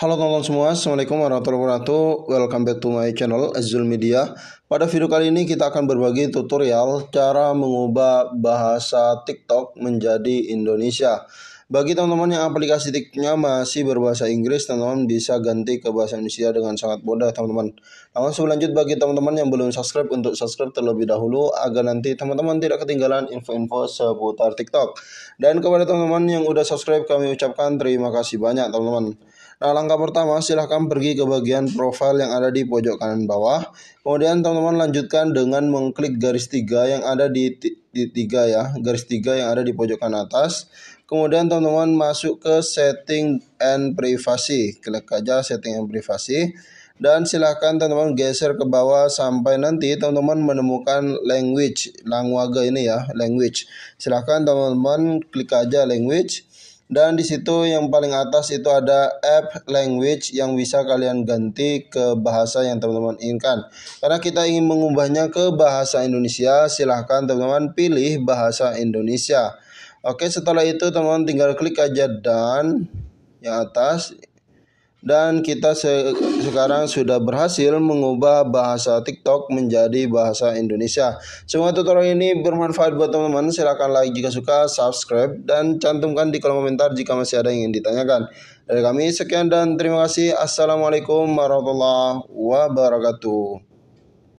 Halo teman-teman semua, Assalamualaikum warahmatullahi wabarakatuh Welcome back to my channel Azul Media Pada video kali ini kita akan berbagi tutorial Cara mengubah bahasa TikTok menjadi Indonesia Bagi teman-teman yang aplikasi TikToknya masih berbahasa Inggris Teman-teman bisa ganti ke bahasa Indonesia dengan sangat mudah teman-teman Langsung -teman. lanjut bagi teman-teman yang belum subscribe Untuk subscribe terlebih dahulu Agar nanti teman-teman tidak ketinggalan info-info seputar TikTok Dan kepada teman-teman yang udah subscribe Kami ucapkan terima kasih banyak teman-teman Nah, langkah pertama silahkan pergi ke bagian profile yang ada di pojok kanan bawah. Kemudian teman-teman lanjutkan dengan mengklik garis tiga yang ada di, di tiga ya, garis tiga yang ada di pojok kanan atas. Kemudian teman-teman masuk ke setting and privacy. Klik aja setting and privacy. dan silahkan teman-teman geser ke bawah sampai nanti teman-teman menemukan language langwaga ini ya language silahkan teman-teman klik aja language dan di situ yang paling atas itu ada app language yang bisa kalian ganti ke bahasa yang teman-teman inginkan. Karena kita ingin mengubahnya ke bahasa Indonesia, silahkan teman-teman pilih bahasa Indonesia. Oke, setelah itu teman-teman tinggal klik aja dan yang atas dan kita se sekarang sudah berhasil mengubah bahasa TikTok menjadi bahasa Indonesia. Semua tutorial ini bermanfaat buat teman-teman. Silahkan like jika suka, subscribe dan cantumkan di kolom komentar jika masih ada yang ingin ditanyakan. Dari kami sekian dan terima kasih. Assalamualaikum warahmatullahi wabarakatuh.